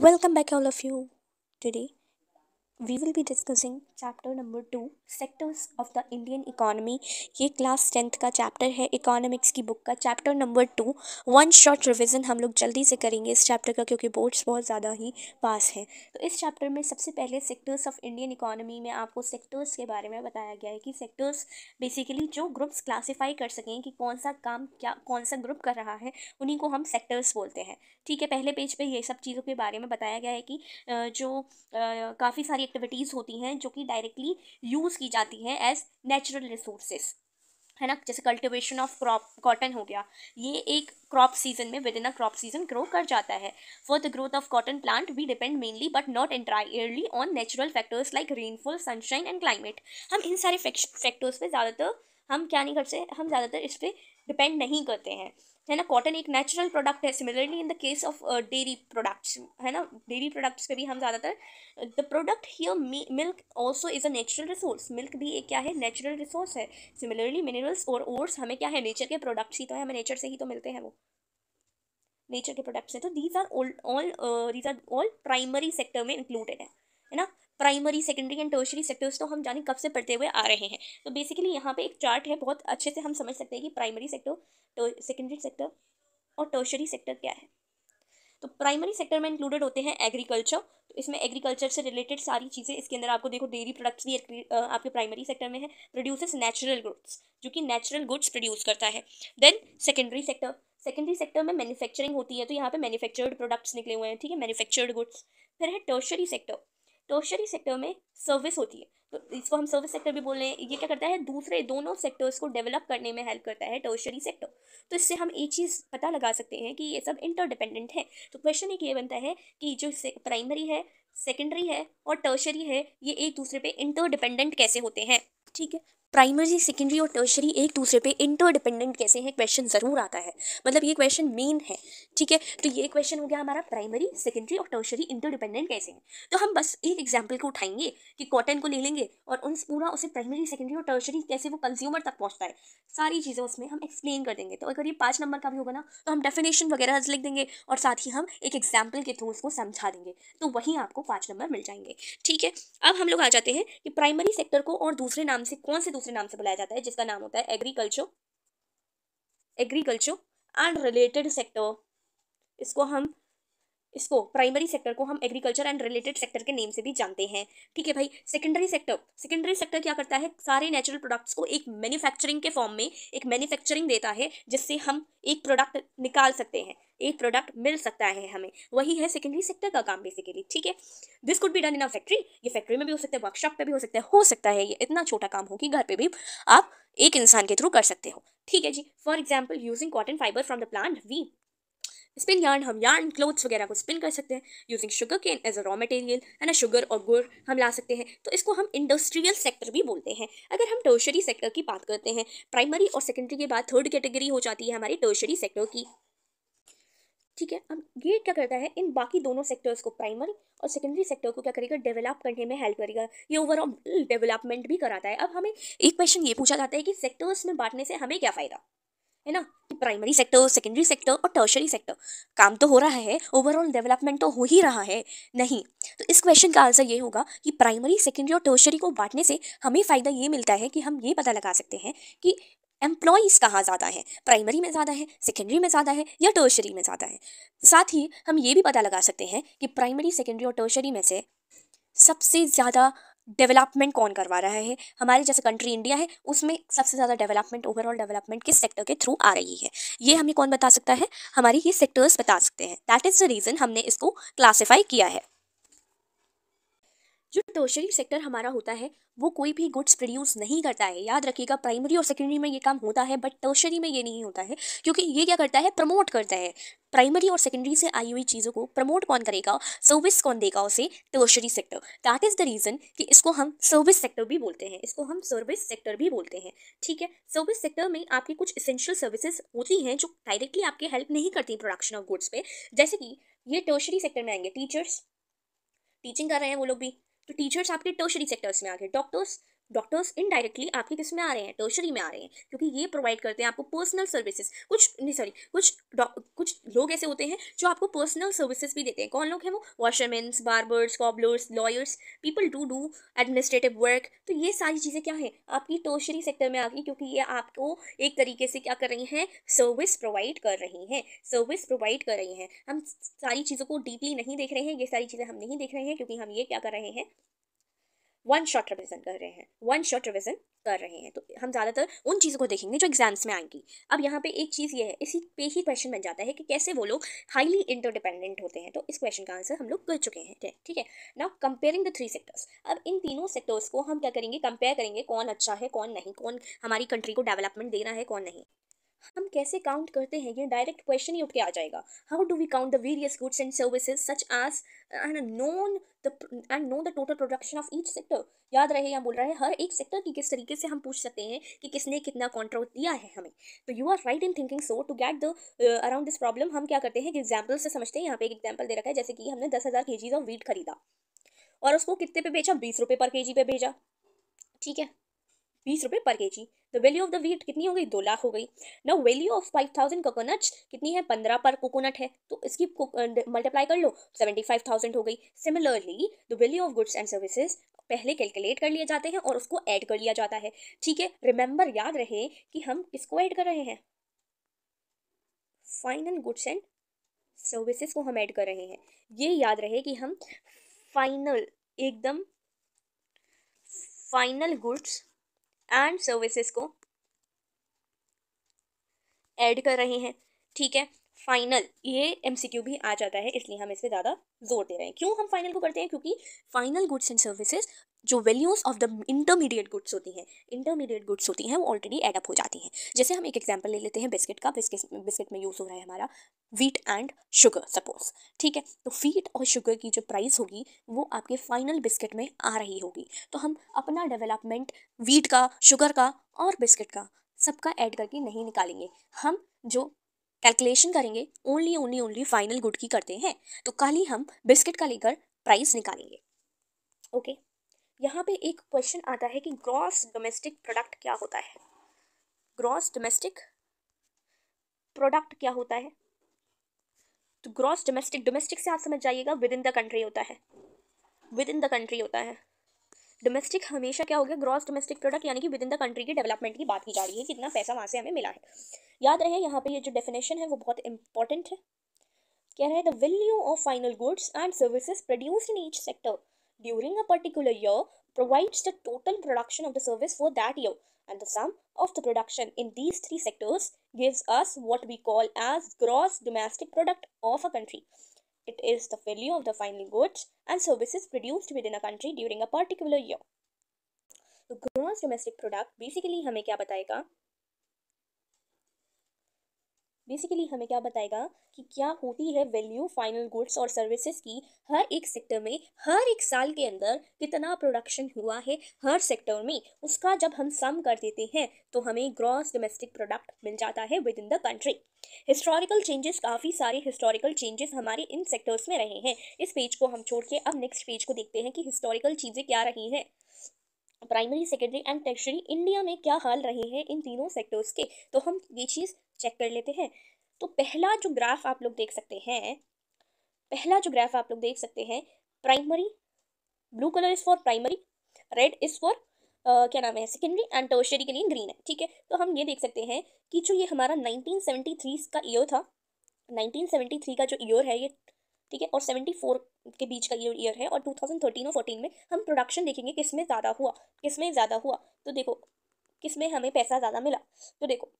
Welcome back all of you today. we will be discussing chapter number two sectors of the Indian economy ये class tenth का chapter है economics की book का chapter number two one shot revision हम लोग जल्दी से करेंगे इस chapter का क्योंकि boards बहुत ज़्यादा ही pass हैं तो इस chapter में सबसे पहले sectors of Indian economy में आपको sectors के बारे में बताया गया है कि sectors basically जो groups classify कर सकें कि कौन सा काम क्या कौन सा group कर रहा है उन्हीं को हम sectors बोलते हैं ठीक है पहले पेज पे ये सब चीज़ों के बारे में बताया गया है कि जो काफ़ी सारी एक्टिविटीज़ होती हैं जो कि डायरेक्टली यूज़ की जाती हैं एज नेचुरल रिसोर्सेज है ना जैसे कल्टिवेशन ऑफ क्रॉप कॉटन हो गया ये एक क्रॉप सीजन में within a crop season grow कर जाता है for the growth of cotton plant we depend mainly but not entirely on natural factors like rainfall sunshine and climate हम इन सारे फैक्टर्स पे ज़्यादातर हम क्या नहीं करते हम ज़्यादातर इस पर डिपेंड नहीं करते हैं है ना कॉटन एक नेचुरल प्रोडक्ट है similarly in the case of dairy products है ना डेयरी प्रोडक्ट्स पे भी हम ज़्यादातर the product here milk also is a natural resource milk भी एक क्या है नेचुरल रिसोर्स है सिमिलरली मिनरल्स और ओट्स हमें क्या है नेचर के प्रोडक्ट्स ही तो है हमें नेचर से ही तो मिलते हैं वो नेचर के प्रोडक्ट्स हैं तो these are all all these are all primary sector में इंक्लूडेड है है ना primary secondary and tertiary sectors तो हम जाने कब से पढ़ते हुए आ रहे हैं तो बेसिकली यहाँ पे एक चार्ट है बहुत अच्छे से हम समझ सकते हैं कि प्राइमरी सेक्टर सेकेंडरी सेक्टर और टर्शरी सेक्टर क्या है तो प्राइमरी सेक्टर में इंक्लूडेड होते हैं एग्रीकल्चर तो इसमें एग्रीकल्चर से रिलेटेड सारी चीज़ें इसके अंदर आपको देखो डेयरी प्रोडक्ट्स भी आपके प्राइमरी सेक्टर में है प्रोड्यूसेस नेचुरल गुड्स जो कि नेचुरल गुड्स प्रोड्यूस करता है then secondary sector secondary sector में मैन्युफैक्चरिंग होती है तो यहाँ पे मैन्युफैक्चर्ड प्रोडक्ट्स निकले हुए हैं ठीक है मैन्युफैक्चर्ड गुड्स फिर है टर्शरी सेक्टर टर्शरी सेक्टर में सर्विस होती है तो इसको हम सर्विस सेक्टर भी बोल रहे हैं ये क्या करता है दूसरे दोनों सेक्टर्स को डेवलप करने में हेल्प करता है टर्शरी सेक्टर तो इससे हम एक चीज़ पता लगा सकते हैं कि ये सब इंटरडिपेंडेंट है तो क्वेश्चन एक ये बनता है कि जो प्राइमरी है सेकेंडरी है और टर्शरी है ये एक दूसरे पे इंटरडिपेंडेंट कैसे होते हैं ठीक है प्राइमरी सेकेंडरी और टर्शरी एक दूसरे पे इंटरडिपेंडेंट कैसे हैं क्वेश्चन ज़रूर आता है मतलब ये क्वेश्चन मेन है ठीक है तो ये क्वेश्चन हो गया हमारा प्राइमरी सेकेंडरी और टर्शरी इंटरडिपेंडेंट कैसे हैं तो हम बस एक एग्जाम्पल को उठाएंगे कि कॉटन को ले लेंगे और उन पूरा उसे प्राइमरी सेकेंडरी और टर्शरी कैसे वो कंज्यूमर तक पहुँचता है सारी चीज़ें उसमें हम एक्सप्लेन कर देंगे तो अगर ये पाँच नंबर का भी होगा ना तो हम डेफिनेशन वगैरह लिख देंगे और साथ ही हम एक एग्जाम्पल के थ्रू उसको समझा देंगे तो वहीं आपको पाँच नंबर मिल जाएंगे ठीक है अब हम लोग आ जाते हैं कि प्राइमरी सेक्टर को और दूसरे नाम से कौन से दूसरे नाम से बुलाया जाता है जिसका नाम होता है agriculture agriculture and related sector इसको हम इसको प्राइमरी सेक्टर को हम एग्रीकल्चर एंड रिलेटेड सेक्टर के नेम से भी जानते हैं ठीक है भाई सेकेंडरी सेक्टर सेकेंडरी सेक्टर क्या करता है सारे नेचुरल प्रोडक्ट्स को एक मैन्युफैक्चरिंग के फॉर्म में एक मैन्युफैक्चरिंग देता है जिससे हम एक प्रोडक्ट निकाल सकते हैं एक प्रोडक्ट मिल सकता है हमें वही है सेकेंडरी सेक्टर का काम बेसिकली ठीक है this could be done in a factory ये फैक्ट्री में भी हो सकता है वर्कशॉप पर भी हो सकता है हो सकता है ये इतना छोटा काम हो कि घर पर भी आप एक इंसान के थ्रू कर सकते हो ठीक है जी for example using cotton fibre from the plant we spin yarn हम यार्न क्लोथ्स वगैरह को स्पिन कर सकते हैं using sugar cane as a raw material है ना शुगर और गुड़ हम ला सकते हैं तो इसको हम इंडस्ट्रियल सेक्टर भी बोलते हैं अगर हम टर्शरी सेक्टर की बात करते हैं प्राइमरी और सेकेंडरी के बाद थर्ड कैटेगरी हो जाती है हमारी टर्शरी सेक्टर की ठीक है अब ये क्या करता है इन बाकी दोनों सेक्टर्स को प्राइमरी और सेकेंडरी सेक्टर को क्या करेगा डेवलप करने में हेल्प करेगा ये ओवरऑल डेवलपमेंट भी कराता है अब हमें एक क्वेश्चन ये पूछा जाता है कि सेक्टर्स में बांटने से हमें क्या फ़ायदा है ना प्राइमरी सेक्टर सेकेंडरी सेक्टर और टर्शरी सेक्टर काम तो हो रहा है ओवरऑल डेवलपमेंट तो हो ही रहा है नहीं तो इस क्वेश्चन का आंसर ये होगा कि प्राइमरी सेकेंडरी और टर्शरी को बांटने से हमें फ़ायदा ये मिलता है कि हम ये पता लगा सकते हैं कि एम्प्लॉयज़ कहाँ ज़्यादा है प्राइमरी में ज़्यादा है सेकेंडरी में ज़्यादा है या टर्शरी में ज़्यादा है साथ ही हम ये भी पता लगा सकते हैं कि प्राइमरी सेकेंडरी और टर्शरी में से सबसे ज़्यादा डेवलपमेंट कौन करवा रहा है हमारी जैसे कंट्री इंडिया है उसमें सबसे ज़्यादा डेवलपमेंट ओवरऑल डेवलपमेंट किस सेक्टर के थ्रू आ रही है ये हमें कौन बता सकता है हमारी ये सेक्टर्स बता सकते हैं दैट इज़ द रीज़न हमने इसको क्लासीफाई किया है जो टर्शरी सेक्टर हमारा होता है वो कोई भी गुड्स प्रोड्यूस नहीं करता है याद रखिएगा प्राइमरी और सेकेंडरी में ये काम होता है बट टर्शरी में ये नहीं होता है क्योंकि ये क्या करता है प्रमोट करता है प्राइमरी और सेकेंडरी से आई हुई चीज़ों को प्रमोट कौन करेगा सर्विस कौन देगा उसे tertiary sector that is the reason कि इसको हम सर्विस सेक्टर भी बोलते हैं इसको हम सर्विस सेक्टर भी बोलते हैं ठीक है सर्विस सेक्टर में आपकी कुछ इसेंशियल सर्विसेज होती हैं जो डायरेक्टली आपकी हेल्प नहीं करती प्रोडक्शन ऑफ गुड्स पे जैसे कि ये टर्शरी सेक्टर में आएंगे टीचर्स टीचिंग कर रहे हैं वो लोग भी तो टीचर्स आपके टर्शरी सेक्टर्स में आ गए डॉक्टर्स डॉक्टर्स इनडायरेक्टली आपके किस में आ रहे हैं टर्शरी में आ रहे हैं क्योंकि ये प्रोवाइड करते हैं आपको पर्सनल सर्विसेज कुछ नहीं सॉरी कुछ कुछ लोग ऐसे होते हैं जो आपको पर्सनल सर्विसेज भी देते हैं कौन लोग हैं वो washermans barbers cobblers lawyers people do do administrative work तो ये सारी चीज़ें क्या हैं आपकी टर्शरी सेक्टर में आ गई क्योंकि ये आपको एक तरीके से क्या कर रही हैं सर्विस प्रोवाइड कर रही हैं सर्विस प्रोवाइड कर रही हैं हम सारी चीज़ों को डीपली नहीं देख रहे हैं ये सारी चीज़ें हम नहीं देख रहे हैं क्योंकि हम ये क्या कर रहे हैं वन शॉट रिविज़न कर रहे हैं वन शॉट रिविज़न कर रहे हैं तो हम ज़्यादातर उन चीज़ों को देखेंगे जो एग्ज़ाम्स में आएंगी अब यहाँ पे एक चीज़ ये है इसी पे ही क्वेश्चन बन जाता है कि कैसे वो लोग हाईली इंटरडिपेंडेंट होते हैं तो इस क्वेश्चन का आंसर हम लोग कर चुके हैं ठीक है now comparing the three sectors अब इन तीनों सेक्टर्स को हम क्या करेंगे कंपेयर करेंगे कौन अच्छा है कौन नहीं कौन हमारी कंट्री को डेवलपमेंट देना है कौन नहीं हम कैसे काउंट करते हैं ये डायरेक्ट क्वेश्चन ही उठ के आ जाएगा how do we count the various goods and services such as and known the and known the total production of each sector याद रहे या बोल रहा है हर एक सेक्टर की किस तरीके से हम पूछ सकते हैं कि किसने कितना कॉन्ट्रोल दिया है हमें तो you are right in thinking so to get the around this problem हम क्या करते हैं कि एग्जाम्पल से समझते हैं यहाँ पे एक एग्जाम्पल दे रखा है जैसे कि हमने दस हज़ार के जीज ऑफ वीट खरीदा और उसको कितने पे बेचा बीस रुपये पर के जी पे भेजा ठीक है बीस रुपये per K G the value of the wheat कितनी हो गई दो लाख हो गई ना value of five thousand coconuts कितनी है पंद्रह पर कोकोनट है तो इसकी मल्टीप्लाई कर लो सेवेंटी फाइव थाउजेंड हो गई similarly the value of goods and services पहले कैलकुलेट कर लिए जाते हैं और उसको ऐड कर लिया जाता है ठीक है रिमेंबर याद रहे कि हम किसको ऐड कर रहे हैं फाइनल गुड्स एंड सर्विसेज को हम ऐड कर रहे हैं ये याद रहे कि हम फाइनल एकदम फाइनल गुड्स एंड सर्विसेज को ऐड कर रहे हैं ठीक है फाइनल ये एम भी आ जाता है इसलिए हम इस पर ज़्यादा जोर दे रहे हैं क्यों हम फाइनल को करते हैं क्योंकि फाइनल गुड्स एंड सर्विसेज जो values of the intermediate goods होती हैं इंटरमीडिएट गुड्स होती हैं वो ऑलरेडी एडअप हो जाती हैं जैसे हम एक एग्जांपल ले लेते हैं बिस्किट का बिस्किट बिस्किट में यूज़ हो रहा है हमारा वीट एंड शुगर सपोज ठीक है तो वीट और शुगर की जो प्राइस होगी वो आपके फाइनल बिस्किट में आ रही होगी तो हम अपना डेवलपमेंट वीट का शुगर का और बिस्किट का सबका ऐड करके नहीं निकालेंगे हम जो कैलकुलेशन करेंगे only only only final good की करते हैं तो कल ही हम बिस्किट का लेकर प्राइस निकालेंगे ओके okay. यहाँ पे एक क्वेश्चन आता है कि ग्रॉस डोमेस्टिक प्रोडक्ट क्या होता है ग्रॉस डोमेस्टिक प्रोडक्ट क्या होता है तो ग्रॉस डोमेस्टिक डोमेस्टिक से आप समझ जाइएगा विद इन द कंट्री होता है विद इन द कंट्री होता है डोमेस्टिक हमेशा क्या हो गया ग्रॉस डोमेस्टिक प्रोडक्ट यानी कि विद इन द कंट्री की डेवलपमेंट की बात की जा रही है कितना पैसा वहाँ से हमें मिला है याद रहे यहाँ पर ये जो डेफिनेशन है वो बहुत इंपॉर्टेंट है कह रहे हैं the value of final goods and services produce in each sector during a particular year provides the total production of the service for that year and the sum of the production in these three sectors gives us what we call as gross domestic product of a country It is the value of the final goods and services produced within a country during a particular year. The gross domestic product basically, हमें क्या बताएगा basically हमें क्या बताएगा कि क्या होती है वैल्यू फाइनल गुड्स और सर्विसेज की हर एक सेक्टर में हर एक साल के अंदर कितना प्रोडक्शन हुआ है हर सेक्टर में उसका जब हम सम कर देते हैं तो हमें ग्रॉस डोमेस्टिक प्रोडक्ट मिल जाता है within the country historical changes काफ़ी सारे हिस्टोरिकल चेंजेस हमारे इन सेक्टर्स में रहे हैं इस पेज को हम छोड़ के अब नेक्स्ट पेज को देखते हैं कि हिस्टोरिकल चीज़ें क्या रही हैं प्राइमरी सेकेंडरी एंड टेक्शनरी इंडिया में क्या हाल रहे हैं इन तीनों सेक्टर्स के तो हम ये चीज़ चेक कर लेते हैं तो पहला जो ग्राफ आप लोग देख सकते हैं पहला जो ग्राफ आप लोग देख सकते हैं primary blue colour is for primary red is for क्या नाम है सेकेंडरी एंड टर्शरी के लिए ग्रीन है ठीक है तो हम ये देख सकते हैं कि जो ये हमारा नाइनटीन का ईयर था नाइनटीन का जो ईयर है ये ठीक है और सेवेंटी फोर के बीच का ये ईयर है और टू थाउजेंड थर्टीन और फोर्टीन में हम प्रोडक्शन देखेंगे किस में ज़्यादा हुआ किस में ज़्यादा हुआ तो देखो किस में हमें पैसा ज़्यादा मिला तो देखो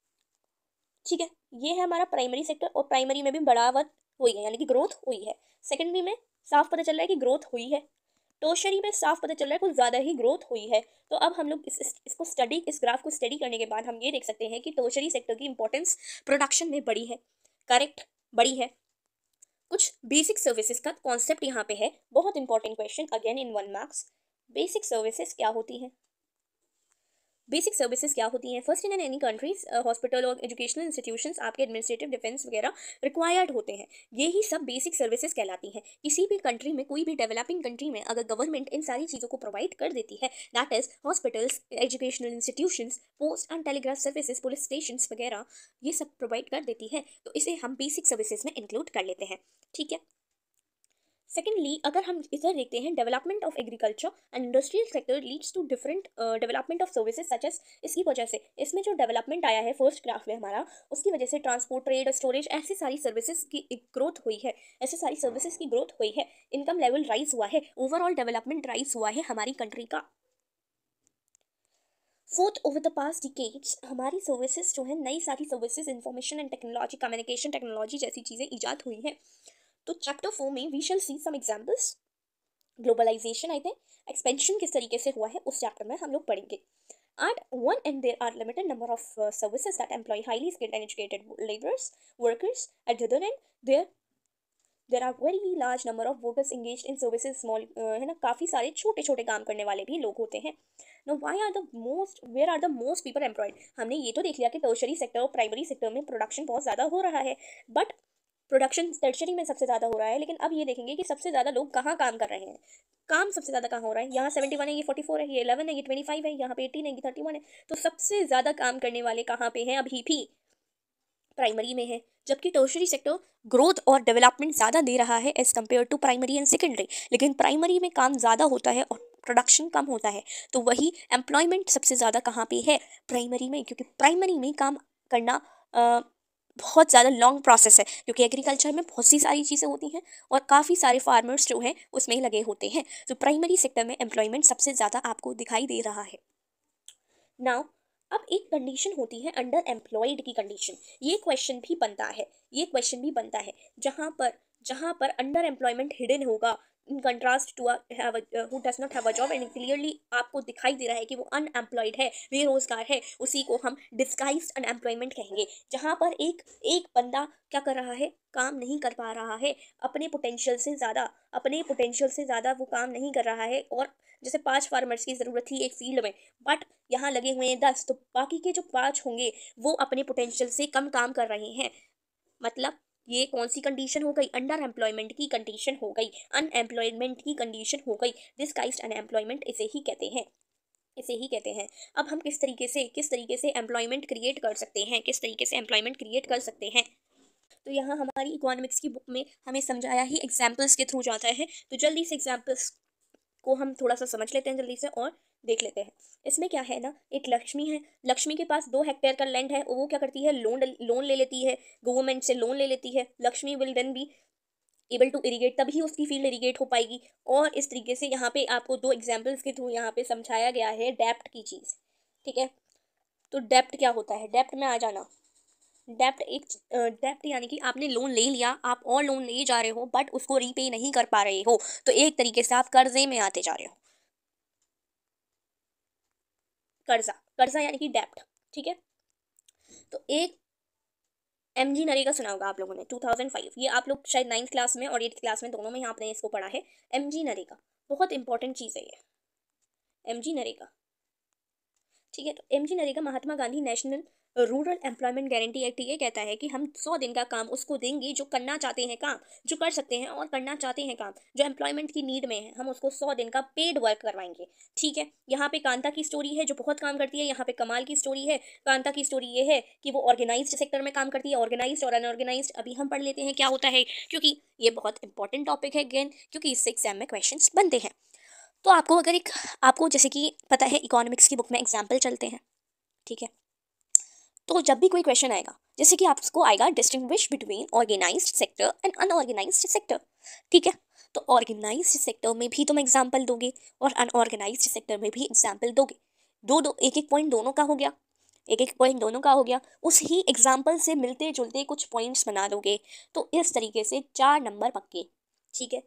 ठीक है ये है हमारा प्राइमरी सेक्टर और प्राइमरी में भी बढ़ावत हुई है यानी कि ग्रोथ हुई है सेकेंडरी में साफ पता चल रहा है कि ग्रोथ हुई है टोशरी में साफ पता चल रहा है कुछ ज़्यादा ही ग्रोथ हुई है तो अब हम लोग इस, इस इसको स्टडी इस ग्राफ को स्टडी करने के बाद हम ये देख सकते हैं कि टोशरी सेक्टर की इंपॉर्टेंस प्रोडक्शन में बड़ी है करेक्ट बड़ी है कुछ बेसिक सर्विसेज का कॉन्सेप्ट यहाँ पे है बहुत important question again in one marks basic services क्या होती हैं बेसिक सर्विसेज क्या होती हैं first in an any countries hospital और एजुकेशनल इंस्टीट्यूशन आपके एडमिनिस्ट्रेटिव डिफेंस वगैरह रिक्वायर्ड होते हैं यही सब बेसिक सर्विसेज कहलाती हैं किसी भी कंट्री में कोई भी डेवलपिंग कंट्री में अगर गवर्नमेंट इन सारी चीज़ों को प्रोवाइड कर देती है that is hospitals educational institution post and telegraph services police station वगैरह ये सब प्रोवाइड कर देती है तो इसे हम बेसिक सर्विसेज में इंक्लूड कर लेते हैं ठीक है सेकेंडली अगर हम इधर देखते हैं development of agriculture and industrial sector leads to different development of services such as इसकी वजह से इसमें जो डेवलपमेंट आया है फर्स्ट ग्राफ में हमारा उसकी वजह से ट्रांसपोर्ट ट्रेड स्टोरेज ऐसी सारी सर्विसेज की ग्रोथ हुई है ऐसी सारी सर्विसेज की ग्रोथ हुई है इनकम लेवल राइज हुआ है ओवरऑल डेवलपमेंट राइज हुआ है हमारी कंट्री का fourth over the past decades हमारी सर्विसेज जो है नई सारी services information and technology communication technology जैसी चीज़ें ईजाद हुई हैं तो चैप्टर फोर में we shall see some examples globalisation I think expansion किस तरीके से हुआ है उस चैप्टर में हम लोग पढ़ेंगे at one end there are limited number of services that employ highly skilled and educated labours workers at At end there there are very large number of workers engage in services small है ना काफ़ी सारे छोटे छोटे काम करने वाले भी लोग होते हैं no why are the most where are the most people employed हमने ये तो देख लिया कि टर्शरी सेक्टर और प्राइमरी सेक्टर में प्रोडक्शन बहुत ज़्यादा हो रहा है बट प्रोडक्शन टर्शरी में सबसे ज़्यादा हो रहा है लेकिन अब ये देखेंगे कि सबसे ज़्यादा लोग कहाँ काम कर रहे हैं काम सबसे ज़्यादा कहाँ हो रहा है यहाँ सेवेंटी वन है ये फोर्टी फोर है ये इलेवन है ये ट्वेंटी फाइव है यहाँ पे एटीन है ये थर्टी वन है तो सबसे ज़्यादा काम करने वाले कहाँ पे हैं अभी भी प्राइमरी में है जबकि टर्शरी सेक्टर ग्रोथ और डेवलपमेंट ज़्यादा दे रहा है as compare to primary and secondary लेकिन प्राइमरी में काम ज़्यादा होता है और प्रोडक्शन कम होता है तो वही एम्प्लॉयमेंट सबसे ज़्यादा कहाँ पे है प्राइमरी में क्योंकि प्राइमरी में काम करना आ, बहुत ज़्यादा लॉन्ग प्रोसेस है क्योंकि एग्रीकल्चर में बहुत सी सारी चीज़ें होती हैं और काफ़ी सारे फार्मर्स जो हैं उसमें लगे होते हैं तो प्राइमरी सेक्टर में एम्प्लॉयमेंट सबसे ज़्यादा आपको दिखाई दे रहा है नाउ अब एक कंडीशन होती है अंडर एम्प्लॉयड की कंडीशन ये क्वेश्चन भी बनता है ये क्वेश्चन भी बनता है जहाँ पर जहाँ पर अंडर एम्प्लॉयमेंट हिडन होगा in contrast to who does not have a job and clearly आपको दिखाई दे रहा है कि वो अनएम्प्लॉयड है बेरोजगार है उसी को हम डिस्काइज अनएम्प्लॉयमेंट कहेंगे जहाँ पर एक एक बंदा क्या कर रहा है काम नहीं कर पा रहा है अपने पोटेंशियल से ज़्यादा अपने पोटेंशियल से ज़्यादा वो काम नहीं कर रहा है और जैसे पांच फार्मर्स की ज़रूरत थी एक फील्ड में बट यहाँ लगे हुए हैं दस तो बाकी के जो पाँच होंगे वो अपने पोटेंशियल से कम काम कर रहे हैं मतलब ये कौन सी कंडीशन हो गई अंडर एम्प्लॉयमेंट की कंडीशन हो गई अनएम्प्लॉयमेंट की कंडीशन हो गई काइस्ट अनएम्प्लॉयमेंट इसे ही कहते हैं इसे ही कहते हैं अब हम किस तरीके से किस तरीके से एम्प्लॉयमेंट क्रिएट कर सकते हैं किस तरीके से एम्प्लॉयमेंट क्रिएट कर सकते हैं तो यहाँ हमारी इकोनॉमिक्स की बुक में हमें समझाया ही एग्जाम्पल्स के थ्रू जाता है तो जल्दी से एग्जाम्पल्स को हम थोड़ा सा समझ लेते हैं जल्दी से और देख लेते हैं इसमें क्या है ना एक लक्ष्मी है लक्ष्मी के पास दो हेक्टेयर का लैंड है वो क्या करती है लोन लोन ले लेती है गवर्नमेंट से लोन ले लेती है Lakshmi will then be able to irrigate तभी उसकी फील्ड इरीगेट हो पाएगी और इस तरीके से यहाँ पे आपको दो एग्जाम्पल्स के थ्रू यहाँ पे समझाया गया है डेप्ट की चीज़ ठीक है तो डेप्ट क्या होता है डेप्ट में आ जाना डेप्ट एक डेप्ट यानी कि आपने लोन ले लिया आप और लोन ले जा रहे हो बट उसको रीपे नहीं कर पा रहे हो तो एक तरीके से आप कर्जे में आते जा रहे हो कर्जा कर्जा यानी कि डेप्ट ठीक है तो एक एम जी नरेगा सुना होगा आप लोगों ने टू थाउजेंड फाइव ये आप लोग शायद नाइन्थ क्लास में और एट्थ क्लास में दोनों में यहाँ आपने इसको पढ़ा है एम जी नरेगा बहुत इंपॉर्टेंट चीज़ है ये एम जी नरेगा ठीक है तो M G NREGA Mahatma Gandhi national rural employment guarantee act ये कहता है कि हम सौ दिन का काम उसको देंगे जो करना चाहते हैं काम जो कर सकते हैं और करना चाहते हैं काम जो एम्प्लॉयमेंट की नीड में है हम उसको सौ दिन का पेड वर्क करवाएंगे ठीक है यहाँ पे कांता की स्टोरी है जो बहुत काम करती है यहाँ पे कमाल की स्टोरी है कांता की स्टोरी ये है कि वो ऑर्गेनाइज सेक्टर में काम करती है ऑर्गेनाइज और अनऑर्गेनाइज अभी हम पढ़ लेते हैं क्या होता है क्योंकि ये बहुत इंपॉर्टेंट टॉपिक है गेन क्योंकि इससे एग्जाम में क्वेश्चन बनते हैं तो आपको अगर एक आपको जैसे कि पता है इकोनॉमिक्स की बुक में एग्जाम्पल चलते हैं ठीक है तो जब भी कोई क्वेश्चन आएगा जैसे कि आपको आएगा distinguish between organise sector and unorganise sector ठीक है तो ऑर्गेनाइज सेक्टर में भी तुम एग्जाम्पल दोगे और अनऑर्गेनाइज सेक्टर में भी एग्जाम्पल दोगे दो दो एक एक पॉइंट दोनों का हो गया एक एक पॉइंट दोनों का हो गया उस ही एग्जाम्पल से मिलते जुलते कुछ पॉइंट्स बना दोगे तो इस तरीके से चार नंबर पक्के ठीक है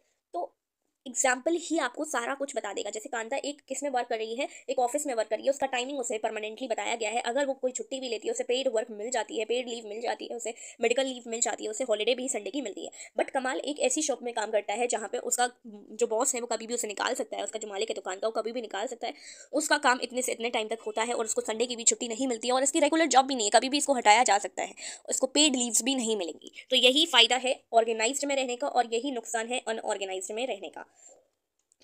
एग्जाम्पल ही आपको सारा कुछ बता देगा जैसे कांता एक किस में वर्क कर रही है एक ऑफिस में वर्क कर रही है उसका टाइमिंग उसे परमानेंटली बताया गया है अगर वो कोई छुट्टी भी लेती है उसे पेड वर्क मिल जाती है पेड लीव मिल जाती है उसे मेडिकल लीव मिल जाती है उसे हॉलीडे भी संडे की मिलती है बट कमाल एक ऐसी शॉप में काम करता है जहाँ पे उसका जो बॉस है वो कभी भी उसे निकाल सकता है उसका जो मालिक है दुकान का वो कभी भी निकाल सकता है उसका काम इतने से इतने टाइम तक होता है और उसको संडे की भी छुट्टी नहीं मिलती है और इसकी रेगुलर जॉब भी नहीं है कभी भी इसको हटाया जा सकता है उसको पेड लीव्स भी नहीं मिलेंगी तो यही फ़ायदा है ऑर्गेनाइज में रहने का और यही नुकसान है अनऑर्गेनाइज में रहने का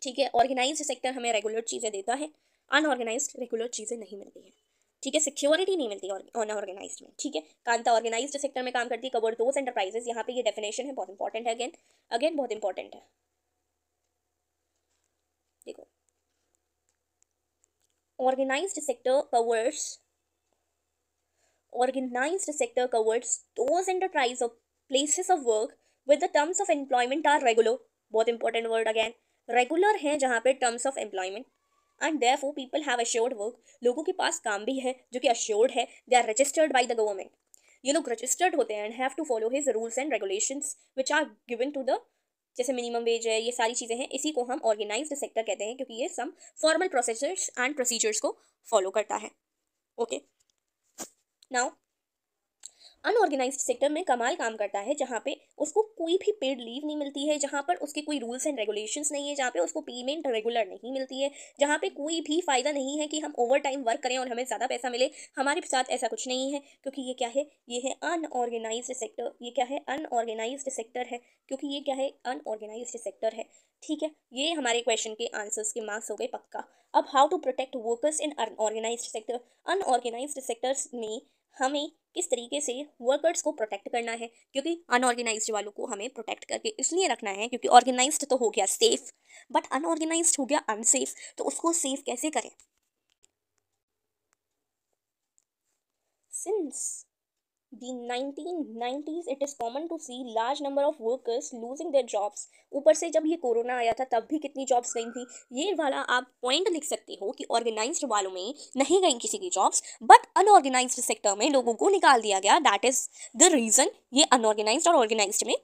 ठीक है ऑर्गेनाइज सेक्टर हमें रेगुलर चीज़ें देता है अनऑर्गेनाइज रेगुलर चीज़ें नहीं मिलती हैं ठीक है सिक्योरिटी नहीं मिलती अनऑर्गेनाइज में ठीक है कांता ऑर्गेनाइज सेक्टर में काम करती है कवर दोज एंटरप्राइजेस यहाँ पे ये डेफिनेशन है बहुत इंपॉर्टेंट है अगेन अगेन बहुत इंपॉर्टेंट है देखो organise sector covers organise sector covers those enterprise of places of work with the terms of employment are regular बहुत इंपॉर्टेंट वर्ड again रेगुलर हैं जहाँ पे terms of employment and therefore people have assured work लोगों के पास काम भी है जो कि अश्योर्ड है they are registered by the government ये लोग रजिस्टर्ड होते हैं and have to follow his rules and regulation which are given to the जैसे मिनिमम वेज है ये सारी चीज़ें हैं इसी को हम ऑर्गेनाइज्ड सेक्टर कहते हैं क्योंकि ये some formal processors and procedures को फॉलो करता है ओके नाउ अनऑर्गेनाइज सेक्टर में कमाल काम करता है जहाँ पे उसको कोई भी पेड लीव नहीं मिलती है जहाँ पर उसके कोई रूल्स एंड रेगुलेशन नहीं है जहाँ पे उसको पेमेंट रेगुलर नहीं मिलती है जहाँ पे कोई भी फ़ायदा नहीं है कि हम ओवर टाइम वर्क करें और हमें ज़्यादा पैसा मिले हमारे साथ ऐसा कुछ नहीं है क्योंकि ये क्या है ये है अनऑर्गेनाइज सेक्टर ये क्या है अनऑर्गेनाइज सेक्टर है क्योंकि ये क्या है अनऑर्गेनाइज सेक्टर है ठीक है ये हमारे क्वेश्चन के आंसर्स के मार्क्स हो गए पक्का अब how to protect workers in unorganised sector unorganised sectors में हमें किस तरीके से वर्कर्स को प्रोटेक्ट करना है क्योंकि अनऑर्गेनाइज वालों को हमें प्रोटेक्ट करके इसलिए रखना है क्योंकि ऑर्गेनाइज तो हो गया सेफ बट अनऑर्गेनाइज हो गया अनसेफ तो उसको सेफ कैसे करें since the 1990s it is common to see large number of workers losing their jobs ऊपर से जब ये कोरोना आया था तब भी कितनी जॉब्स गई थी ये वाला आप पॉइंट लिख सकते हो कि ऑर्गेनाइज्ड वालों में नहीं गई किसी की जॉब्स बट अनऑर्गेनाइज्ड सेक्टर में लोगों को निकाल दिया गया दैट इज़ द रीज़न ये अनऑर्गेनाइज्ड और ऑर्गेनाइज्ड में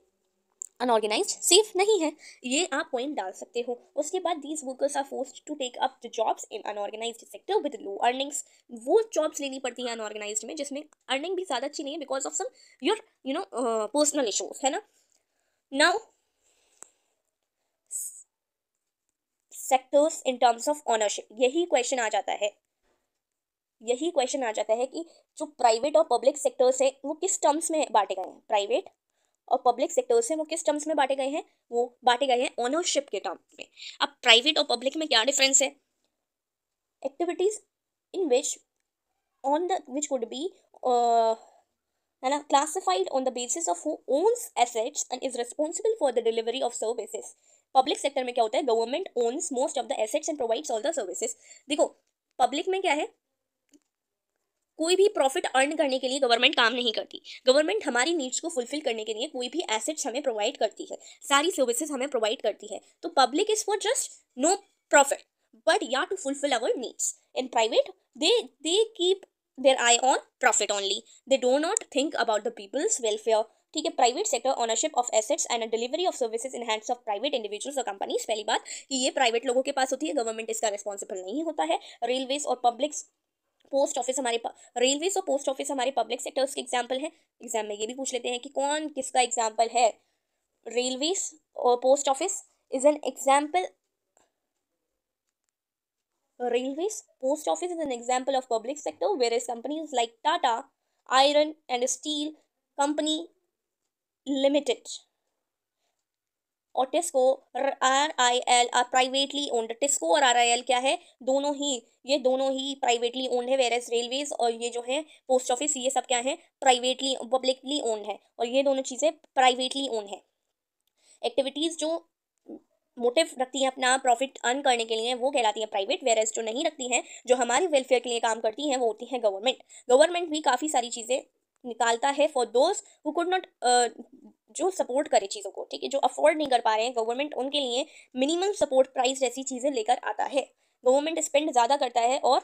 अनऑर्गेनाइज सेफ नहीं है ये आप पॉइंट डाल सकते हो उसके बाद these workers are force to take up the jobs in unorganised sector with low earnings वो जॉब्स लेनी पड़ती हैं अनऑर्गेनाइज में जिसमें अर्निंग भी ज़्यादा अच्छी नहीं है because of some your you know personal issues है ना now sectors in terms of ownership यही क्वेश्चन आ जाता है यही क्वेश्चन आ जाता है कि जो प्राइवेट और पब्लिक सेक्टर्स है वो किस टर्म्स में बांटे गए हैं प्राइवेट और पब्लिक सेक्टर्स हैं वो किस टर्म्स में बांटे गए हैं वो बांटे गए हैं ओनरशिप के टर्म में अब प्राइवेट और पब्लिक में क्या डिफरेंस है activities in which the which would be है ना classified on the basis of who owns assets and is responsible for the delivery of services public sector में क्या होता है government owns most of the assets and provides all the services देखो public में क्या है कोई भी प्रॉफिट अर्न करने के लिए गवर्नमेंट काम नहीं करती गवर्नमेंट हमारी नीड्स को फुलफिल करने के लिए कोई भी एसेट्स हमें प्रोवाइड करती है सारी सर्विसेज हमें प्रोवाइड करती है तो public is for just no profit but या to fulfil our needs in private they they keep their eye on profit only they do not think about the people's welfare ठीक है private sector ownership of assets and delivery of services in hands of private individuals और companies पहली बात कि ये private लोगों के पास होती है गवर्नमेंट इसका रिस्पॉन्सिबल नहीं होता है रेलवेज और पब्लिक्स पोस्ट ऑफिस हमारे रेलवेज और पोस्ट ऑफिस हमारे पब्लिक सेक्टर्स के एग्जाम्पल हैं एग्जाम में ये भी पूछ लेते हैं कि कौन किसका एग्जाम्पल है रेलवेज और post office is an example railway post office is an example of public sector where is companies like Tata iron and steel company limited और TISCO R I L are privately owned TISCO और R I L क्या है दोनों ही ये दोनों ही privately owned है वेर रेलवेज और ये जो है पोस्ट ऑफिस ये सब क्या है प्राइवेटली पब्लिकली ओन्ड है और ये दोनों चीज़ें प्राइवेटली ओन्ड है एक्टिविटीज़ जो मोटिव रखती हैं अपना प्रॉफिट अर्न करने के लिए वो कहलाती हैं प्राइवेट वेरस जो नहीं रखती हैं जो हमारी वेलफेयर के लिए काम करती हैं वो होती हैं गवर्नमेंट गवर्नमेंट भी काफ़ी सारी चीज़ें निकालता है for those who could not जो सपोर्ट करे चीज़ों को ठीक है जो अफोर्ड नहीं कर पा रहे हैं गवर्नमेंट उनके लिए मिनिमम सपोर्ट प्राइस जैसी चीज़ें लेकर आता है गवर्नमेंट स्पेंड ज़्यादा करता है और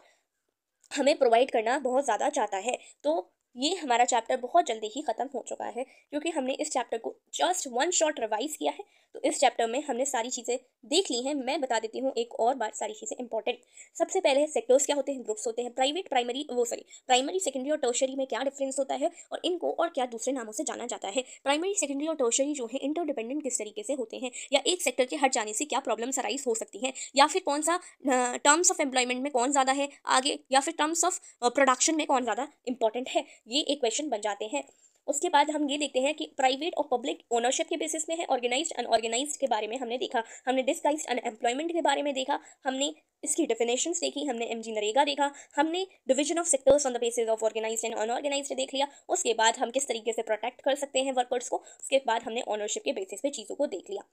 हमें प्रोवाइड करना बहुत ज़्यादा चाहता है तो ये हमारा चैप्टर बहुत जल्दी ही ख़त्म हो चुका है क्योंकि हमने इस चैप्टर को जस्ट वन शॉट रिवाइज किया है तो इस चैप्टर में हमने सारी चीज़ें देख ली हैं मैं बता देती हूँ एक और बार सारी चीज़ें इंपॉर्टेंट सबसे पहले सेक्टर्स क्या होते हैं ग्रुप्स होते हैं प्राइवेट प्राइमरी वो सॉरी प्राइमरी सेकेंडरी और टर्शरी में क्या डिफरेंस होता है और इनको और क्या दूसरे नामों से जाना जाता है प्राइमरी सेकेंडरी और टर्शरी जो है इंटरडिपेंडेंट किस तरीके से होते हैं या एक सेक्टर के हट जाने से क्या प्रॉब्लम्स अराइज हो सकती हैं या फिर कौन सा टर्म्स ऑफ एम्प्लॉयमेंट में कौन ज़्यादा है आगे या फिर टर्म्स ऑफ प्रोडक्शन में कौन ज़्यादा इंपॉर्टेंट है ये एक क्वेश्चन बन जाते हैं उसके बाद हम ये देखते हैं कि प्राइवेट और पब्लिक ओनरशिप के बेसिस में है ऑर्गेनाइज्ड अनऑर्गेनाइज के बारे में हमने देखा हमने डिस्गाइज अनएम्प्लॉयमेंट के बारे में देखा हमने इसकी डेफिनेशन देखी हमने एम जी नरेगा देखा हमने division of sectors on the basis of organised and unorganised देख लिया उसके बाद हम किस तरीके से प्रोटेक्ट कर सकते हैं वर्कर्स को उसके बाद हमने ओनरशिप के बेसिस पे चीज़ों को देख लिया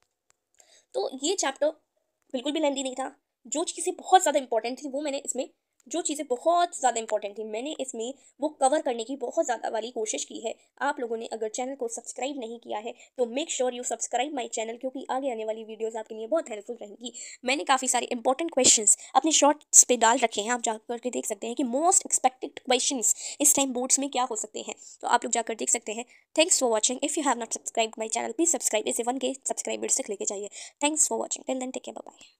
तो ये चैप्टर बिल्कुल भी लेंदी नहीं था जो चीज़ें बहुत ज़्यादा इंपॉर्टेंट थी वो मैंने इसमें जो चीज़ें बहुत ज़्यादा इंपॉर्टेंट थी मैंने इसमें वो कवर करने की बहुत ज़्यादा वाली कोशिश की है आप लोगों ने अगर चैनल को सब्सक्राइब नहीं किया है तो make sure you subscribe my channel क्योंकि आगे आने वाली वीडियोज़ आपके लिए बहुत हेल्पफुल रहेंगी मैंने काफ़ी सारे इंपॉर्टेंट क्वेश्चन अपने शॉर्ट्स पर डाल रखे हैं आप जाकर के देख सकते हैं कि मोस्ट एक्सपेक्टेड क्वेश्चन इस टाइम बोर्ड्स में क्या हो सकते हैं तो आप लोग जाकर देख सकते हैं thanks for watching if you have not subscribe my channel please subscribe इसे वन के सब्सक्राइबर्स से लेके जाइए thanks for watching till then take care bye